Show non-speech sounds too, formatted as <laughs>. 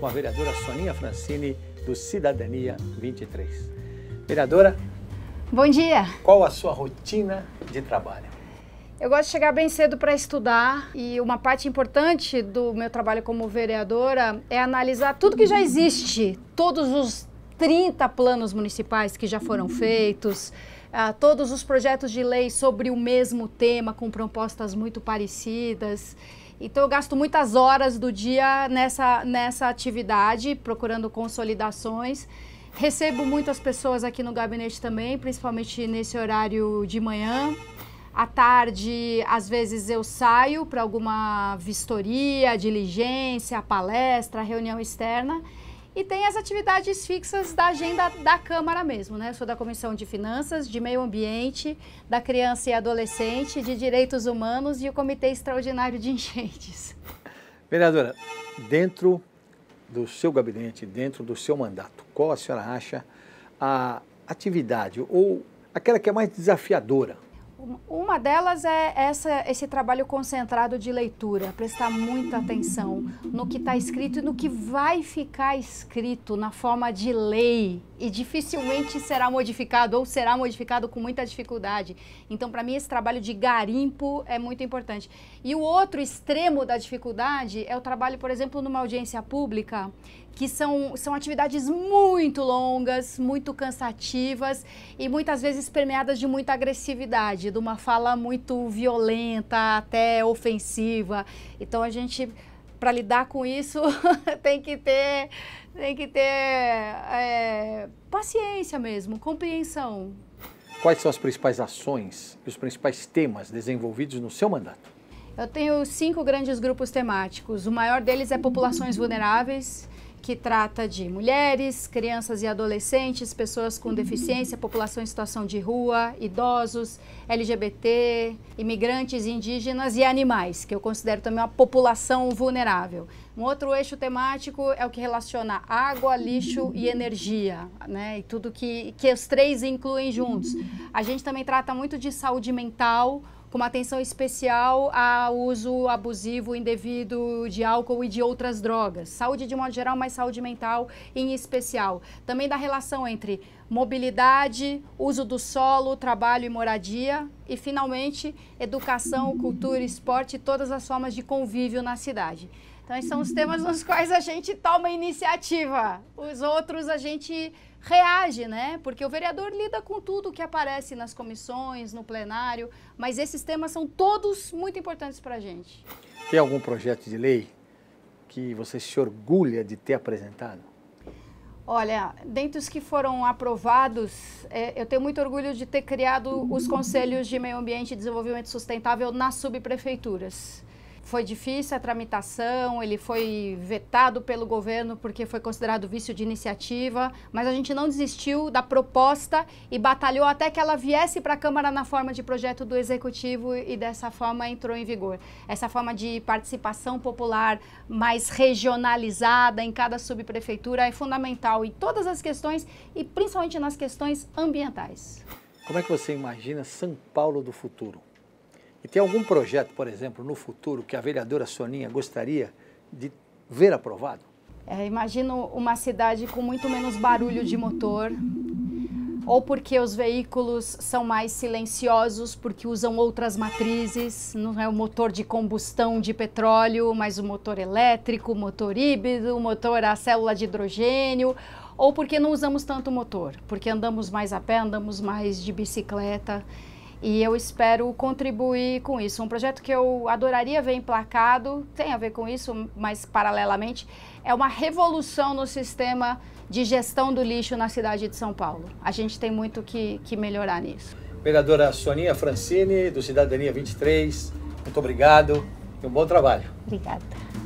com a vereadora Soninha Francini, do Cidadania 23. Vereadora. Bom dia. Qual a sua rotina de trabalho? Eu gosto de chegar bem cedo para estudar e uma parte importante do meu trabalho como vereadora é analisar tudo que já existe, todos os 30 planos municipais que já foram feitos, ah, todos os projetos de lei sobre o mesmo tema, com propostas muito parecidas. Então eu gasto muitas horas do dia nessa, nessa atividade, procurando consolidações. Recebo muitas pessoas aqui no gabinete também, principalmente nesse horário de manhã. À tarde, às vezes eu saio para alguma vistoria, diligência, palestra, reunião externa. E tem as atividades fixas da agenda da Câmara mesmo, né? Eu sou da Comissão de Finanças, de Meio Ambiente, da Criança e Adolescente, de Direitos Humanos e o Comitê Extraordinário de Enchentes. Vereadora, dentro do seu gabinete, dentro do seu mandato, qual a senhora acha a atividade ou aquela que é mais desafiadora uma delas é essa, esse trabalho concentrado de leitura, prestar muita atenção no que está escrito e no que vai ficar escrito na forma de lei e dificilmente será modificado ou será modificado com muita dificuldade. Então, para mim, esse trabalho de garimpo é muito importante. E o outro extremo da dificuldade é o trabalho, por exemplo, numa audiência pública que são, são atividades muito longas, muito cansativas e muitas vezes permeadas de muita agressividade, de uma fala muito violenta, até ofensiva. Então a gente para lidar com isso <laughs> tem que ter tem que ter é, paciência mesmo, compreensão. Quais são as principais ações e os principais temas desenvolvidos no seu mandato? Eu tenho cinco grandes grupos temáticos. O maior deles é populações vulneráveis que trata de mulheres, crianças e adolescentes, pessoas com deficiência, população em situação de rua, idosos, LGBT, imigrantes, indígenas e animais, que eu considero também uma população vulnerável. Um outro eixo temático é o que relaciona água, lixo e energia, né? E tudo que, que os três incluem juntos. A gente também trata muito de saúde mental, com uma atenção especial ao uso abusivo, indevido de álcool e de outras drogas. Saúde de modo geral, mas saúde mental em especial. Também da relação entre mobilidade, uso do solo, trabalho e moradia. E, finalmente, educação, cultura, esporte e todas as formas de convívio na cidade. Então, esses são os temas nos quais a gente toma iniciativa. Os outros a gente reage, né? Porque o vereador lida com tudo que aparece nas comissões, no plenário, mas esses temas são todos muito importantes para a gente. Tem algum projeto de lei que você se orgulha de ter apresentado? Olha, dentre os que foram aprovados, é, eu tenho muito orgulho de ter criado os Conselhos de Meio Ambiente e Desenvolvimento Sustentável nas subprefeituras foi difícil a tramitação, ele foi vetado pelo governo porque foi considerado vício de iniciativa, mas a gente não desistiu da proposta e batalhou até que ela viesse para a Câmara na forma de projeto do Executivo e dessa forma entrou em vigor. Essa forma de participação popular mais regionalizada em cada subprefeitura é fundamental em todas as questões e principalmente nas questões ambientais. Como é que você imagina São Paulo do futuro? E tem algum projeto, por exemplo, no futuro que a vereadora Soninha gostaria de ver aprovado? É, imagino uma cidade com muito menos barulho de motor, ou porque os veículos são mais silenciosos, porque usam outras matrizes, não é o motor de combustão de petróleo, mas o motor elétrico, o motor híbrido, o motor a célula de hidrogênio, ou porque não usamos tanto motor, porque andamos mais a pé, andamos mais de bicicleta. E eu espero contribuir com isso. Um projeto que eu adoraria ver emplacado, tem a ver com isso, mas paralelamente, é uma revolução no sistema de gestão do lixo na cidade de São Paulo. A gente tem muito que, que melhorar nisso. Vereadora Soninha Francine do Cidadania 23, muito obrigado e um bom trabalho. Obrigada.